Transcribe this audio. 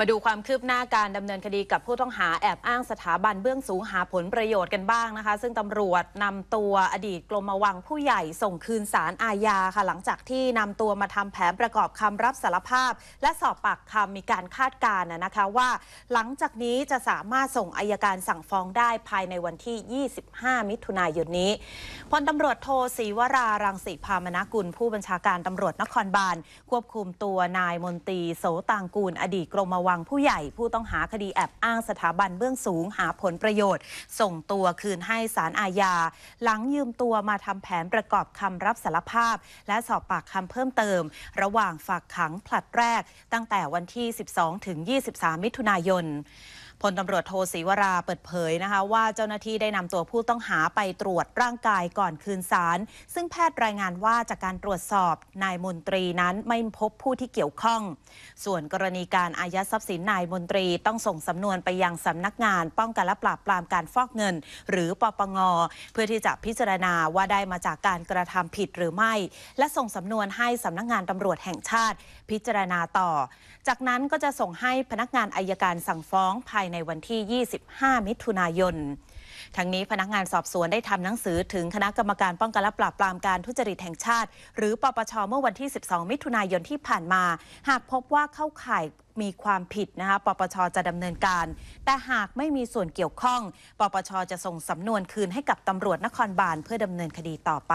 มาดูความคืบหน้าการดำเนินคดีกับผู้ต้องหาแอบอ้างสถาบันเบื้องสูงหาผลประโยชน์กันบ้างนะคะ ซึ่งตำรวจนำตัวอดีตกรมวังผู้ใหญ่ส่งคืนสารอาญาค่ะหลังจากที่นำตัวมาทำแผนประกอบคำรับสารภาพ และสอบปากคำมีการคาดการณ์นะคะว่า หลังจากนี้จะสามารถส่งอายการสั่งฟ้องได้ภายในวันที่ 25 มิถุนายนนี้พลตำารวจโทศรีวรารังสีพามนากุล ผู้บัญชาการตำรวจนครบาลควบคุมตัวนายมนตรี โสตังกูล อดีตกรมวังวังผู้ใหญ่ผู้ต้องหาคดีแอบอ้างสถาบันเบื้องสูงหาผลประโยชน์ ส่งตัวคืนให้สารอาญา หลังยืมตัวมาทำแผนประกอบคำรับสารภาพ และสอบปากคำเพิ่มเติม ระหว่างฝากขังผลัดแรก ตั้งแต่วันที่ 12 ถึง 23 มิถุนายนพลตำรวจโทศรีวราเปิดเผยนะคะว่าเจ้าหน้าที่ได้นำตัวผู้ต้องหาไปตรวจร่างกายก่อนคืนสารซึ่งแพทย์รายงานว่าจากการตรวจสอบนายมนตรีนั้น ไม่พบผู้ที่เกี่ยวข้อง ส่วนกรณีการอายัดทรัพย์สินนายมนตรีต้องส่งสำนวนไปยังสำนักงาน ป้องกันและปราบปรามการฟอกเงิน หรือปปงเพื่อที่จะพิจารณาว่าได้มาจากการกระทำผิดหรือไม่ และส่งสำนวนให้สำนักงานตำรวจแห่งชาติพิจารณาต่อ จากนั้นก็จะส่งให้พนักงานอายการสั่งฟ้องภายในวันที่ 25 มิถุนายน ทั้งนี้พนักงานสอบสวนได้ทำหนังสือถึงคณะกรรมการป้องกันและปราบปรามการทุจริตแห่งชาติ หรือ ปปชเมื่อวันที่ 12 มิถุนายนที่ผ่านมา หากพบว่าเข้าข่ายมีความผิดนะคะปปชจะดำเนินการ แต่หากไม่มีส่วนเกี่ยวข้อง ปปชจะส่งสำนวนคืนให้กับตำรวจนครบาลเพื่อดำเนินคดีต่อไป